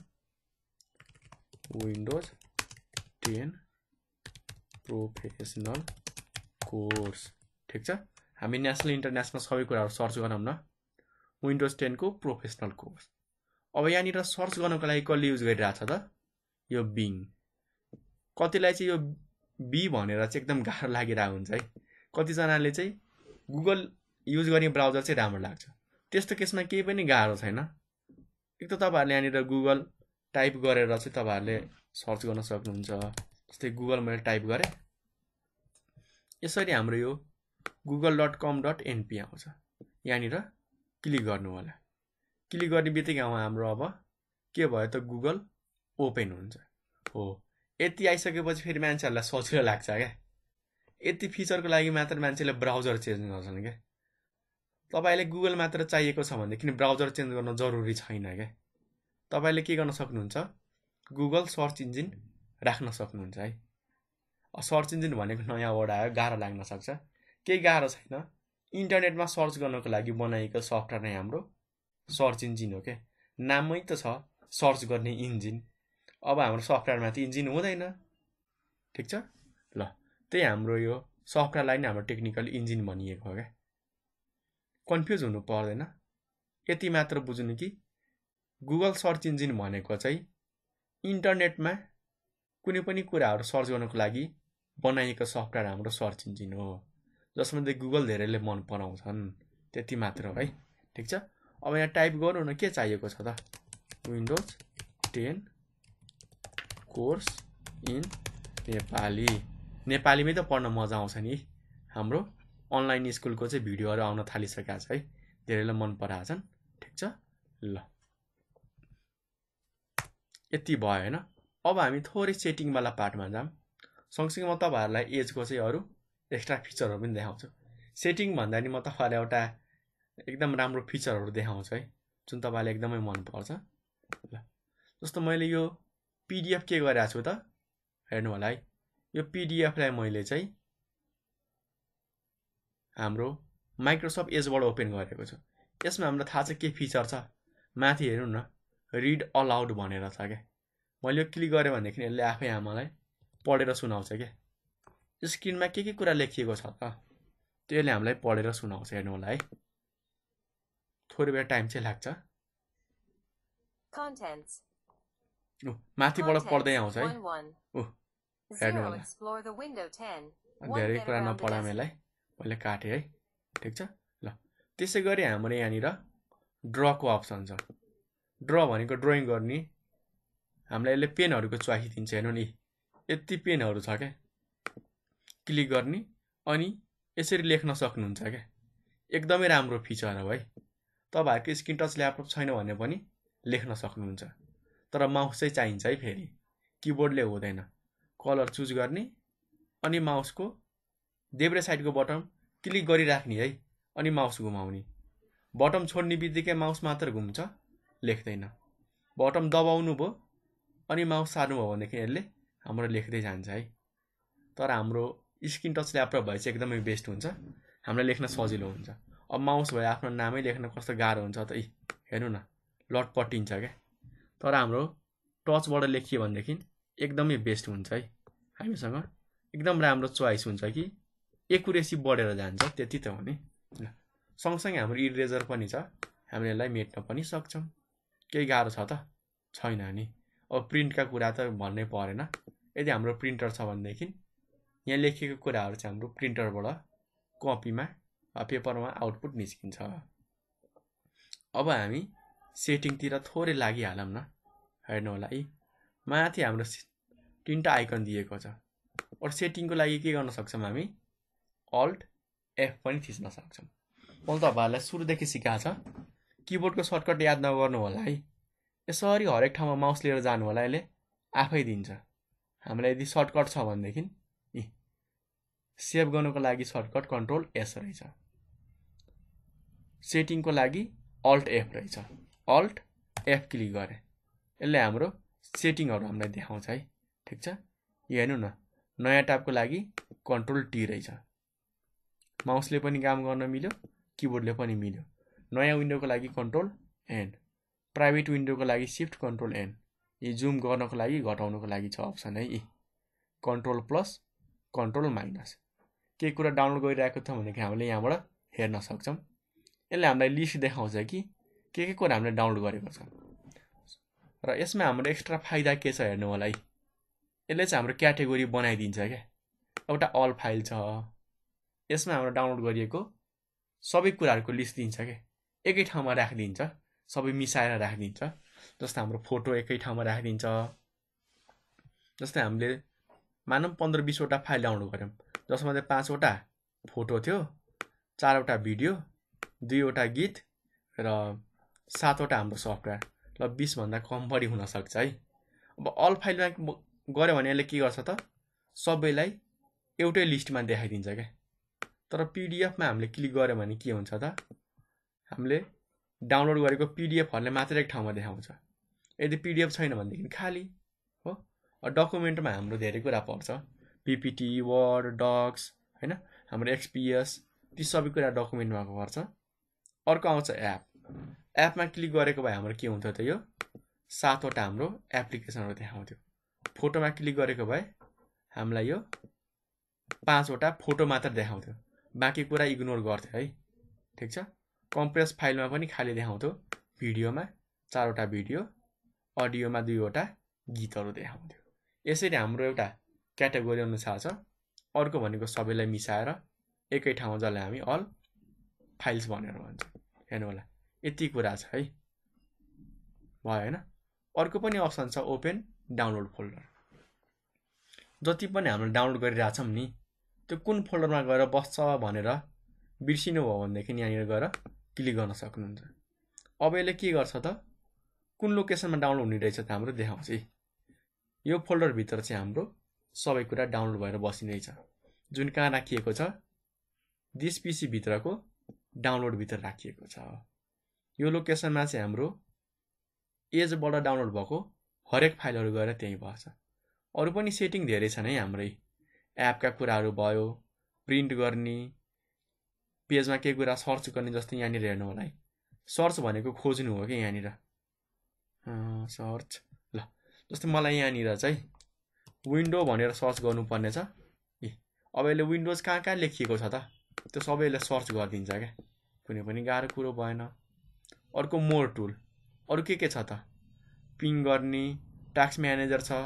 विन्डोज टेन प्रोफेसनल कोर्स ठिक छ हामी नेसनल इन्टरनेसनल सबै कुराहरू सर्च गरौँ न विन्डोज टेनको प्रोफेसनल कोर्स अब यहाँनिर सर्च गर्नको लागि कसले युज गरिरहेछ त यो बिङ कतिलाई चाहिँ यो बी भनेर चाहिँ एकदम गाह्रो लागिरहेको हुन्छ है कतिजनाले चाहिँ गुगल युज गर्ने ब्राउजर चाहिँ राम्रो लाग्छ त्यस्तो केसमा केही पनि गाह्रो छैन एक त तपाईँहरूले यहाँनिर गुगल टाइप गरेर चाहिँ तपाईँहरूले सर्च गर्न सक्नुहुन्छ जस्तै गुगल मैले टाइप गरेँ यसरी हाम्रो यो Google dot com dot NP आउँछ यहाँनिर क्लिक गर्नु होला क्लिक गर्ने बित्तिकै हाम्रो अब के भयो त गुगल ओपन हुन्छ हो यति आइसकेपछि फेरि मान्छेहरूलाई सजिलो लाग्छ क्या यति फिचरको लागि मात्र मान्छेले ब्राउजर चेन्ज गर्छन् क्या तपाईँले गुगल मात्र चाहिएको छ भनेदेखि ब्राउजर चेन्ज गर्न जरुरी छैन क्या तपाईँले के गर्न सक्नुहुन्छ गुगल सर्च इन्जिन राख्न सक्नुहुन्छ है सर्च इन्जिन भनेको नयाँ वर्ड आयो गाह्रो लाग्न सक्छ केही गाह्रो छैन इन्टरनेटमा सर्च गर्नको लागि बनाएको सफ्टवेयर नै हाम्रो सर्च इन्जिन हो क्या नामै त छ सर्च गर्ने इन्जिन अब हाम्रो सफ्टवेयरमा त इन्जिन हुँदैन ठिक छ ल त्यही हाम्रो यो सफ्टवेयरलाई नै हाम्रो टेक्निकल इन्जिन भनिएको हो क्या कन्फ्युज हुनु पर्दैन यति मात्र बुझ्नु कि गुगल सर्च इन्जिन भनेको चाहिँ इन्टरनेटमा कुनै पनि कुराहरू सर्च गर्नको लागि बनाइएको सफ्टवेयर हाम्रो सर्च इन्जिन हो जसमा चाहिँ गुगल धेरैले मन पराउँछन् त्यति मात्र है ठिक छ अब यहाँ टाइप गरौँ न के चाहिएको छ त Windows ten course in Nepali नेपालीमै त पढ्न मजा आउँछ नि हाम्रो अनलाइन स्कुलको चाहिँ भिडियोहरू आउन थालिसकेको छ है धेरैले मन पराएको छन् ठिक छ ल यति भयो होइन अब हामी थोरै सेटिङवाला पार्टमा जाऊँ सँगसँगै म तपाईँहरूलाई एजको चाहिँ अरू एक्स्ट्रा फिचरहरू पनि देखाउँछु सेटिङ भन्दा नि म तपाईँहरूलाई एउटा एकदम राम्रो फिचरहरू देखाउँछु है जुन तपाईँलाई एकदमै मनपर्छ ल जस्तो मैले यो पिडिएफ के गरिरहेको छु त हेर्नु होला है यो पिडिएफलाई मैले चाहिँ हाम्रो माइक्रोसफ्ट एजबाट ओपन गरेको छु यसमा हामीलाई थाहा छ के फिचर छ माथि हेर्नु न रिड अलाउड भनेर छ क्या मैले यो क्लिक गरेँ भनेदेखि यसले आफै आमालाई पढेर सुनाउँछ क्या स्क्रिनमा के के कुरा लेखिएको छ त त्यो यसले हामीलाई पढेर सुनाउँछ हेर्नु होला है थोरै बेर टाइम चाहिँ लाग्छ माथिबाट पढ्दै आउँछ है ओ हेर्नु होला धेरै कुरा नपढा यसलाई मैले काटेँ है ठिक छ ल त्यसै गरी हाम्रो यहाँनिर ड्रको अप्सन छ ड्र भनेको ड्रइङ गर्ने हामीलाई यसले पेनहरूको च्वाइस दिन्छ हेर्नु नि यति पेनहरू छ क्या क्लिक गर्ने अनि यसरी लेख्न सक्नुहुन्छ क्या एकदमै राम्रो फिचर हो है तपाईँहरूको स्क्रिन टच ल्यापटप छैन भने पनि लेख्न सक्नुहुन्छ तर माउस चाहिँ चाहिन्छ है फेरि किबोर्डले हुँदैन कलर चुज गर्ने अनि माउसको देब्रे साइडको बटन क्लिक गरिराख्ने है अनि माउस घुमाउने बटन छोड्ने बित्तिकै माउस मात्र घुम्छ लेख्दैन बटन दबाउनु भयो अनि माउस सार्नुभयो भनेदेखि यसले हाम्रो लेख्दै जान्छ है तर हाम्रो स्क्रिन टच ल्यापटप भए चाहिँ एकदमै बेस्ट हुन्छ हामीलाई लेख्न सजिलो हुन्छ अब माउस भए आफ्नो नामै लेख्न कस्तो गाह्रो हुन्छ त यी हेर्नु न लटपटिन्छ क्या तर हाम्रो टचबाट लेखियो भनेदेखि एकदमै बेस्ट हुन्छ है हामीसँग एकदम राम्रो चोइस हुन्छ कि एकुरेसी बढेर जान्छ त्यति त हो नि ल सँगसँगै हाम्रो इरेजर पनि छ हामीले यसलाई मेट्न पनि सक्छौँ केही गाह्रो छ त छैन नि अब प्रिन्टका कुरा त भन्नै परेन यदि हाम्रो प्रिन्टर छ भनेदेखि यहाँ लेखिएको कुराहरू चाहिँ हाम्रो प्रिन्टरबाट कपीमा पेपरमा आउटपुट निस्किन्छ अब हामी सेटिङतिर थोरै लागिहालौँ न हेर्नु होला है माथि हाम्रो तिनवटा आइकन दिएको छ अरू सेटिङको लागि के गर्न सक्छौँ हामी अल्ट एफ पनि थिच्न सक्छौँ मैले तपाईँहरूलाई सुरुदेखि सिकाएको छ किबोर्डको सर्टकट याद नगर्नु होला है यसरी हरेक ठाउँमा माउस लिएर जानु होला यसले आफै दिन्छ हामीलाई यदि सर्टकट छ भनेदेखि इ सेभ गर्नुको लागि सर्टकट कन्ट्रोल एस रहेछ सेटिङको लागि अल्ट एफ रहेछ अल्ट एफ क्लिक गरेँ यसले हाम्रो सेटिङहरू हामीलाई देखाउँछ है ठिक छ यो हेर्नु न नयाँ ट्याबको लागि कन्ट्रोल टी रहेछ माउसले पनि काम गर्न मिल्यो किबोर्डले पनि मिल्यो नयाँ विन्डोको लागि कन्ट्रोल एन प्राइभेट विन्डोको लागि सिफ्ट कन्ट्रोल एन यी जुम गर्नको लागि घटाउनुको लागि छ अप्सन है यी कन्ट्रोल प्लस कन्ट्रोल माइनस केही कुरा डाउनलोड गरिरहेको छ भनेदेखि हामीले यहाँबाट हेर्न सक्छौँ यसले हामीलाई लिस्ट देखाउँछ कि के के कुरा हामीले डाउनलोड गरेको छ र यसमा हाम्रो एक्स्ट्रा फाइदा के छ हेर्नु होला है यसले चाहिँ हाम्रो क्याटेगोरी बनाइदिन्छ क्या एउटा अल फाइल छ यसमा हाम्रो डाउनलोड गरिएको सबै कुराहरूको लिस्ट दिन्छ क्या एकै ठाउँमा राखिदिन्छ सबै मिसाएर राखिदिन्छ जस्तै हाम्रो फोटो एकै ठाउँमा राखिदिन्छ जस्तै हामीले मानौँ पन्ध्र बिसवटा फाइल डाउनलोड गऱ्यौँ जसमा चाहिँ पाँचवटा फोटो थियो चारवटा भिडियो दुईवटा गीत र सातवटा हाम्रो सफ्टवेयर ल बिसभन्दा कम बढी हुनसक्छ है अब अल फाइल फाइलमा गऱ्यो भने यसले के गर्छ त सबैलाई एउटै लिस्टमा देखाइदिन्छ क्या तर पिडिएफमा हामीले क्लिक गऱ्यो भने के हुन्छ त हामीले डाउनलोड गरेको पिडिएफहरूले मात्रै एक ठाउँमा देखाउँछ यदि पिडिएफ छैन भनेदेखि खाली हो डकुमेन्टमा हाम्रो धेरै कुरा पर्छ पिपिटी वर्ड डक्स होइन हाम्रो एक्सपिएस ती सबै कुरा डकुमेन्टमा पर्छ अर्को आउँछ एप एपमा क्लिक गरेको भए हाम्रो के हुन्थ्यो त यो सातवटा हाम्रो एप्लिकेसनहरू देखाउँथ्यो फोटोमा क्लिक गरेको भए हामीलाई यो पाँचवटा फोटो मात्र देखाउँथ्यो बाँकी कुरा इग्नोर गर्थ्यो है ठिक छ कम्प्रेस फाइलमा पनि खालि देखाउँथ्यो भिडियोमा चारवटा भिडियो अडियोमा दुईवटा गीतहरू देखाउँथ्यो यसरी हाम्रो एउटा क्याटेगोरी अनुसार छ अर्को भनेको सबैलाई मिसाएर एकै ठाउँमा जसलाई हामी अल फाइल्स भनेर भन्छौँ हेर्नु होला यति कुरा छ है भयो होइन अर्को पनि अप्सन छ ओपन डाउनलोड फोल्डर जति पनि हामीले डाउनलोड गरिरहेछौँ नि त्यो कुन फोल्डरमा गएर बस्छ भनेर बिर्सिनु भयो भनेदेखि यहाँनिर गएर क्लिक गर्न सक्नुहुन्छ अब यसले के गर्छ त कुन लोकेसनमा डाउनलोड हुने रहेछ त हाम्रो देखाउँछ है यो फोल्डरभित्र चाहिँ हाम्रो सबै कुरा डाउनलोड भएर रहेछ जुन कहाँ राखिएको छ दिस पिसीभित्रको डाउनलोडभित्र राखिएको छ यो लोकेसनमा चाहिँ हाम्रो एजबाट डाउनलोड भएको हरेक फाइलहरू गएर त्यहीँ भएछ अरू पनि सेटिङ धेरै छन् है हाम्रै एपका कुराहरू भयो प्रिन्ट गर्ने पेजमा केही कुरा सर्च गर्ने जस्तै यहाँनिर हेर्नु होला है सर्च भनेको खोज्नु हो कि यहाँनिर सर्च ल जस्तै मलाई यहाँनिर चाहिँ विन्डो भनेर सर्च गर्नुपर्ने छ ए अब यसले विन्डोज कहाँ कहाँ लेखिएको छ त त्यो सबैले सर्च गरिदिन्छ क्या कुनै पनि गाह्रो कुरो भएन अर्को मोर टुल अरू के के छ त पिङ गर्ने टास्क म्यानेजर छ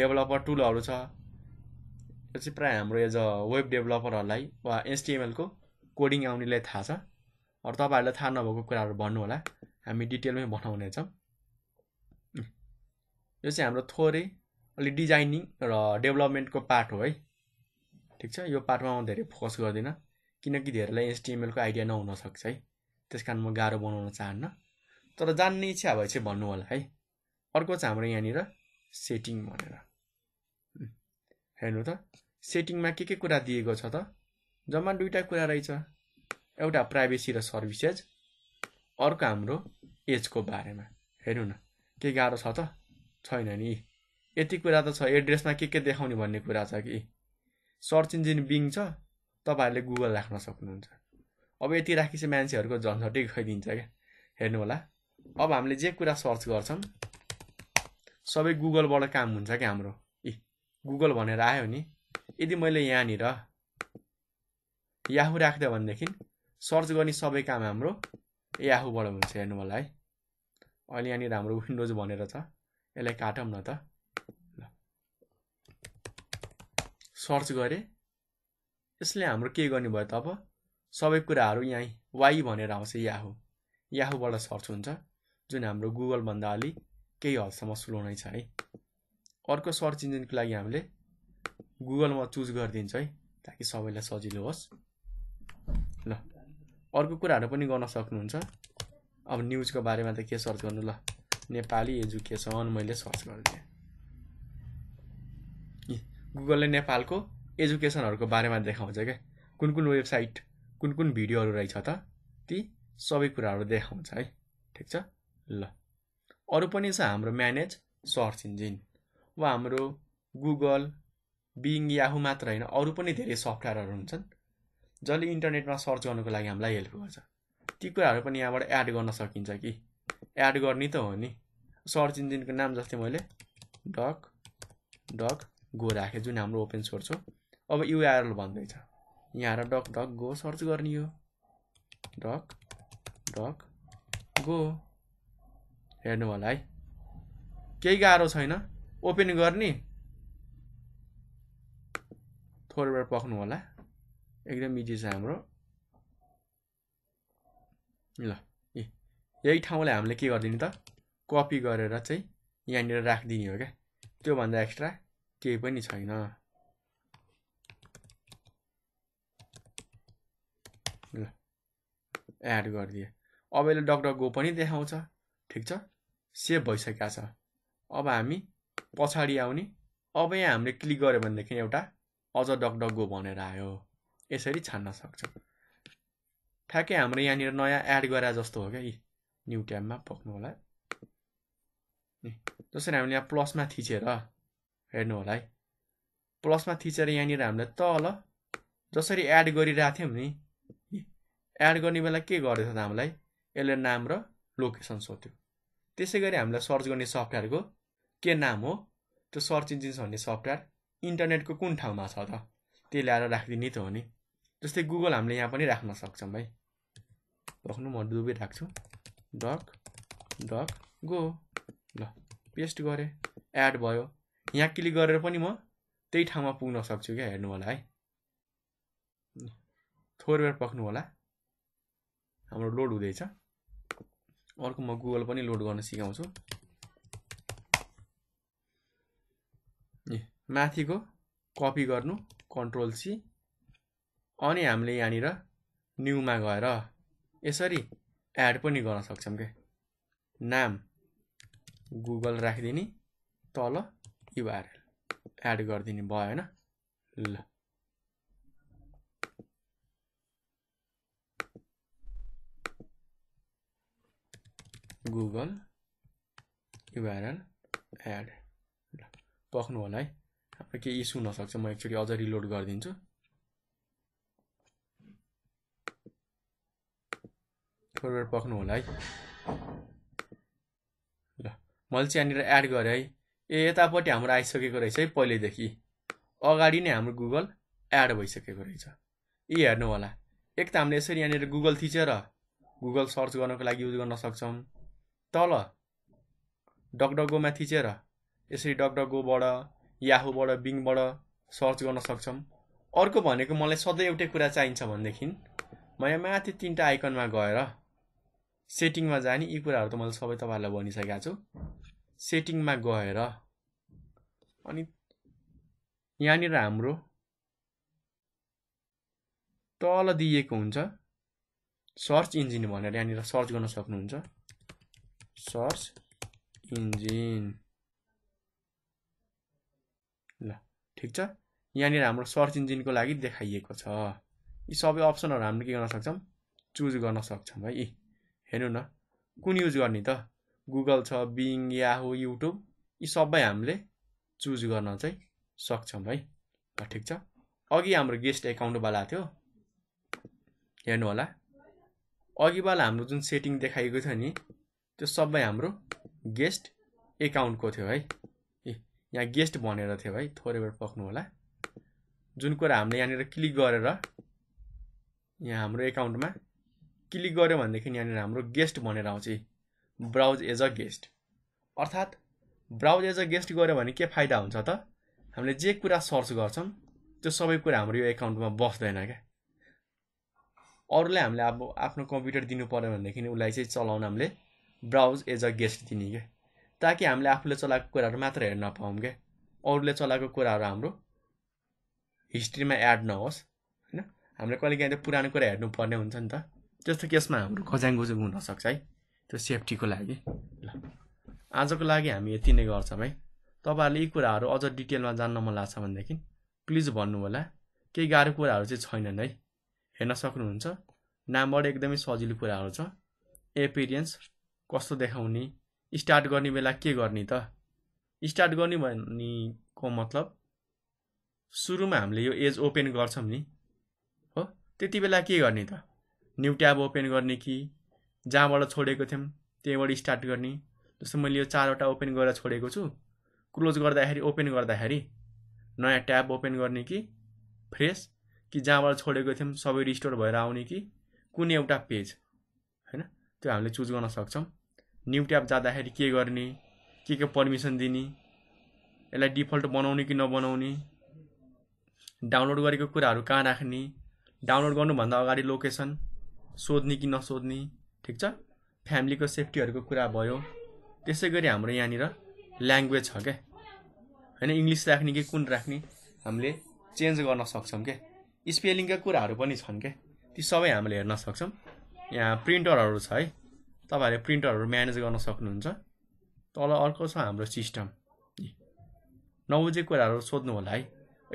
डेभलपर टुलहरू छ यो चाहिँ प्रायः हाम्रो एज अ वेब डेभलपरहरूलाई वा एसटिएमएलको कोडिङ आउनेलाई थाहा छ अरू तपाईँहरूलाई थाहा नभएको कुराहरू भन्नु होला हामी डिटेलमै बनाउनेछौँ यो चाहिँ हाम्रो थोरै अलिक डिजाइनिङ र डेभलपमेन्टको पार्ट हो है ठिक छ यो पार्टमा म धेरै फोकस गर्दिनँ किनकि धेरैलाई एसटिएमएलको आइडिया नहुनसक्छ है त्यस कारण म गाह्रो बनाउन चाहन्न तर जान्ने इच्छा भए चाहिँ भन्नु होला है अर्को चाहिँ हाम्रो यहाँनिर सेटिङ भनेर हेर्नु त सेटिङमा के के कुरा दिएको छ त जम्मा दुईवटा कुरा रहेछ एउटा प्राइभेसी र सर्भिसेज अर्को हाम्रो एजको बारेमा हेर्नु न के गाह्रो छ त छैन नि यति कुरा त छ एड्रेसमा के के देखाउने भन्ने कुरा छ कि सर्च इन्जिन बिङ छ तपाईँहरूले गुगल राख्न सक्नुहुन्छ अब यति राखेपछि मान्छेहरूको झन्झटै गइदिन्छ क्या हेर्नु होला अब हामीले जे कुरा सर्च गर्छौँ सबै गुगलबाट काम हुन्छ क्या हाम्रो इ गुगल भनेर आयो नि यदि मैले यहाँनिर याहु राख्दियो भनेदेखि सर्च गर्ने सबै काम हाम्रो याहुबाट हुन्छ हेर्नु होला है अहिले यहाँनिर हाम्रो विन्डोज भनेर छ यसलाई काटौँ न त ल सर्च गरेँ यसले हाम्रो के गर्ने भयो त अब सबै कुराहरू यहीँ वाइ भनेर आउँछ याहु याहुबाट सर्च हुन्छ जुन हाम्रो गुगलभन्दा अलि केही हदसम्म स्लो नै छ है अर्को सर्च इन्जिनको लागि हामीले गुगलमा चुज गरिदिन्छ है ताकि सबैलाई सजिलो होस् ल अर्को कुराहरू पनि गर्न सक्नुहुन्छ अब न्युजको बारेमा त के सर्च गर्नु ल नेपाली एजुकेसन मैले सर्च गरिदिएँ गुगलले नेपालको एजुकेसनहरूको बारेमा देखाउँछ क्या कुन कुन वेबसाइट कुन कुन भिडियोहरू रहेछ त ती सबै कुराहरू देखाउँछ है ठिक छ ल अरू पनि छ हाम्रो म्यानेज सर्च इन्जिन वा हाम्रो गुगल बिङ याहु मात्र होइन अरू पनि धेरै सफ्टवेयरहरू हुन्छन् जसले इन्टरनेटमा सर्च गर्नुको लागि हामीलाई हेल्प गर्छ ती कुराहरू पनि यहाँबाट एड गर्न सकिन्छ कि एड गर्ने त हो नि सर्च इन्जिनको नाम जस्तै मैले डक डक गो राखेँ जुन हाम्रो ओपन सोर्स हो अब युआरएल भन्दैछ यहाँ आएर डक डक गो सर्च गर्ने हो डक डक गो हेर्नु होला है केही गाह्रो छैन ओपन गर्ने थोरै बेर पक्नु होला एकदम इजी छ हाम्रो ल ए यही ठाउँलाई हामीले के गरिदिने त कपी गरेर चाहिँ यहाँनिर राखिदिने हो क्या त्योभन्दा एक्स्ट्रा केही पनि छैन एड गरिदिएँ अब यसले डक्टर गो पनि देखाउँछ ठिक छ सेभ भइसकेको छ अब हामी पछाडि आउने अब यहाँ हामीले क्लिक गऱ्यो भनेदेखि एउटा अझ डक्टर गो भनेर आयो यसरी छान्न सक्छ ठ्याक्कै हाम्रो यहाँनिर नयाँ एड गरे जस्तो हो क्या न्यु ट्याबमा पक्नु होला जसरी हामीले यहाँ प्लसमा थिचेर हेर्नु होला है प्लसमा थिचेर यहाँनिर हामीले तल जसरी एड गरिरहेको थियौँ नि एड गर्ने बेला के गर्दैछ त हामीलाई यसले नाम र लोकेसन सोध्यो त्यसै गरी हामीलाई सर्च गर्ने सफ्टवेयरको के नाम हो त्यो सर्च इन्जिन्स भन्ने सफ्टवेयर इन्टरनेटको कुन ठाउँमा छ त त्यो ल्याएर राखिदिने त हो नि जस्तै गुगल हामीले यहाँ पनि राख्न सक्छौँ है भक्नु म दुबै राख्छु डक डक गो ल पेस्ट गरेँ एड भयो यहाँ क्लिक गरेर पनि म त्यही ठाउँमा पुग्न सक्छु क्या हेर्नु होला है थोरै बेर पक्नु होला हाम्रो लोड हुँदैछ अर्को म गुगल पनि लोड गर्न सिकाउँछु ए माथिको कपी गर्नु कन्ट्रोल सी अनि हामीले यहाँनिर न्युमा गएर यसरी एड पनि गर्न सक्छौँ क्या नाम गुगल राखिदिने तल युआरएल एड गरिदिने भयो होइन ल गुगल युआरएल एड ल पक्नु होला है हाम्रो केही इस्यु हुनसक्छ म एकचोटि अझ रिलोड गरिदिन्छु थोरै पक्नु होला है ल मैले चाहिँ यहाँनिर एड गरेँ है ए यतापट्टि हाम्रो आइसकेको रहेछ है पहिल्यैदेखि अगाडि नै हाम्रो गुगल एड भइसकेको रहेछ यी हेर्नु होला एक त हामीले यसरी यहाँनिर गुगल थिचेर गुगल सर्च गर्नको लागि युज गर्न सक्छौँ तल डकडगो थिचेर यसरी डकडगोबाट याहुबाट बिङबाट सर्च गर्न सक्छौँ अर्को भनेको मलाई सधैँ एउटै कुरा चाहिन्छ भनेदेखि म यहाँ माथि तिनवटा आइकनमा गएर सेटिङमा जाने यी कुराहरू त मैले सबै तपाईँहरूलाई भनिसकेको छु सेटिङमा गएर अनि यहाँनिर हाम्रो तल दिएको हुन्छ सर्च इन्जिन भनेर यहाँनिर सर्च गर्न सक्नुहुन्छ सर्च इन्जिन ल ठिक छ यहाँनिर हाम्रो सर्च इन्जिनको लागि देखाइएको छ यी सबै अप्सनहरू हामीले के गर्न सक्छौँ चुज गर्न सक्छौँ है हेर्नु न कुन युज गर्ने त गुगल छ बिङ याहु युट्युब यी सबै हामीले चुज गर्न चाहिँ सक्छौँ है ल ठिक छ अघि हाम्रो गेस्ट एकाउन्टवाला थियो हेर्नु होला अघिवाला हाम्रो जुन सेटिङ देखाइएको थियो नि त्यो सबै हाम्रो गेस्ट एकाउन्टको थियो है ए यहाँ गेस्ट भनेर थियो है थोरै बेर पक्नु होला जुन कुरा हामीले यहाँनिर क्लिक गरेर यहाँ हाम्रो एकाउन्टमा क्लिक गऱ्यो भनेदेखि यहाँनिर हाम्रो गेस्ट भनेर आउँछ ब्राउज एज अ गेस्ट अर्थात् ब्राउज एज अ गेस्ट गऱ्यो भने के फाइदा हुन्छ त हामीले जे कुरा सर्च गर्छौँ त्यो सबै कुरा हाम्रो यो एकाउन्टमा बस्दैन क्या अरूलाई हामीले अब आफ्नो कम्प्युटर दिनु पऱ्यो भनेदेखि उसलाई चाहिँ चलाउन हामीले ब्राउज एज अ गेस्ट दिने क्या ताकि हामीले आफूले चलाएको कुराहरू मात्र हेर्न पाऊँ क्या अरूले चलाएको कुराहरू हाम्रो हिस्ट्रीमा एड नहोस् होइन हामीले कहिले काहीँ त पुरानो कुरा हेर्नुपर्ने हुन्छ नि त त्यस्तो केसमा हाम्रो खज्याङ गुजुङ हुनसक्छ है त्यो सेफ्टीको लागि ल आजको लागि हामी यति नै गर्छौँ है तपाईँहरूले यी कुराहरू अझ डिटेलमा जान्न मन लाग्छ भनेदेखि प्लिज भन्नु होला केही गाह्रो कुराहरू चाहिँ छैनन् है हेर्न सक्नुहुन्छ नामबाट एकदमै सजिलो कुराहरू छ एपिरियन्स कस्तो देखाउने स्टार्ट गर्ने बेला के गर्ने त स्टार्ट गर्ने भनेको मतलब सुरुमा हामीले यो एज ओपन गर्छौँ नि हो त्यति बेला के गर्ने त न्यु ट्याब ओपन गर्ने कि जहाँबाट छोडेको थियौँ त्यहीँबाट स्टार्ट गर्ने जस्तो मैले यो चारवटा ओपन गरेर छोडेको छु क्लोज गर्दाखेरि ओपन गर्दाखेरि नयाँ ट्याब ओपन गर्ने कि फ्रेस कि जहाँबाट छोडेको थियौँ सबै रिस्टोर भएर आउने कि कुनै एउटा पेज होइन त्यो हामीले चुज गर्न सक्छौँ न्यु ट्याब जाँदाखेरि के गर्ने के के पर्मिसन दिने यसलाई डिफल्ट बनाउने कि नबनाउने डाउनलोड गरेको कुराहरू कहाँ राख्ने डाउनलोड गर्नुभन्दा अगाडि लोकेसन सोध्ने कि नसोध्ने ठिक छ फ्यामिलीको सेफ्टीहरूको कुरा भयो त्यसै गरी हाम्रो यहाँनिर ल्याङ्ग्वेज छ क्या होइन इङ्ग्लिस राख्ने कि कुन राख्ने हामीले चेन्ज गर्न सक्छौँ क्या स्पेलिङका कुराहरू पनि छन् क्या ती सबै हामीले हेर्न सक्छौँ यहाँ प्रिन्टरहरू छ है तपाईँहरूले प्रिन्टरहरू म्यानेज गर्न सक्नुहुन्छ तल अर्को छ हाम्रो सिस्टम नबुझेको कुराहरू सोध्नु होला है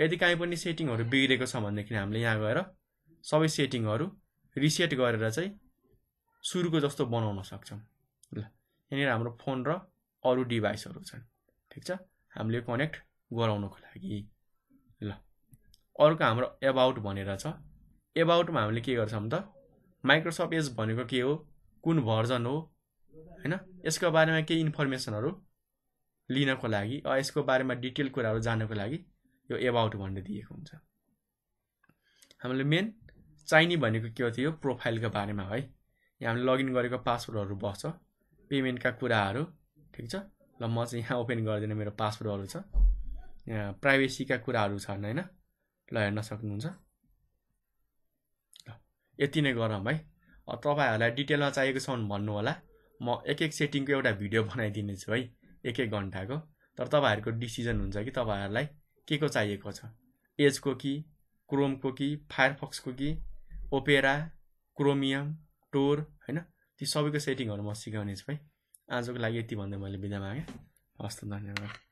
यदि काहीँ पनि सेटिङहरू बिग्रेको छ भनेदेखि हामीले यहाँ गएर सबै सेटिङहरू रिसेट गरेर चाहिँ सुरुको जस्तो बनाउन सक्छौँ ल यहाँनिर हाम्रो फोन र अरू डिभाइसहरू छन् ठिक छ हामीले कनेक्ट गराउनको लागि ल अर्को हाम्रो एबाउट भनेर छ एबाउटमा हामीले के गर्छौँ त माइक्रोसफ्ट एज भनेको के हो कुन भर्जन हो होइन यसको बारेमा केही इन्फर्मेसनहरू लिनको लागि यसको बारेमा डिटेल कुराहरू जानको लागि यो एबाउट भनेर दिएको हुन्छ हामीले मेन चाहिने भनेको के हो थियो प्रोफाइलको बारेमा है यहाँ हामीले लगइन गरेको पासवर्डहरू बस्छ पेमेन्टका कुराहरू ठिक छ ल म चाहिँ यहाँ ओपन गर्दिनँ मेरो पासवर्डहरू छ यहाँ प्राइभेसीका कुराहरू छन् होइन ल हेर्न सक्नुहुन्छ ल यति नै गरौँ है तपाईँहरूलाई डिटेलमा चाहिएको छ भने होला म एक एक सेटिङको एउटा भिडियो बनाइदिनेछु है एक एक घन्टाको तर तपाईँहरूको डिसिजन हुन्छ कि तपाईँहरूलाई के को चाहिएको छ एजको कि क्रोमको कि फायरफक्सको कि ओपेरा क्रोमियम टोर होइन ती सबैको सेटिङहरू म सिकाउनेछु है आजको लागि यति भन्दै मैले बिदा मागेँ हस्त धन्यवाद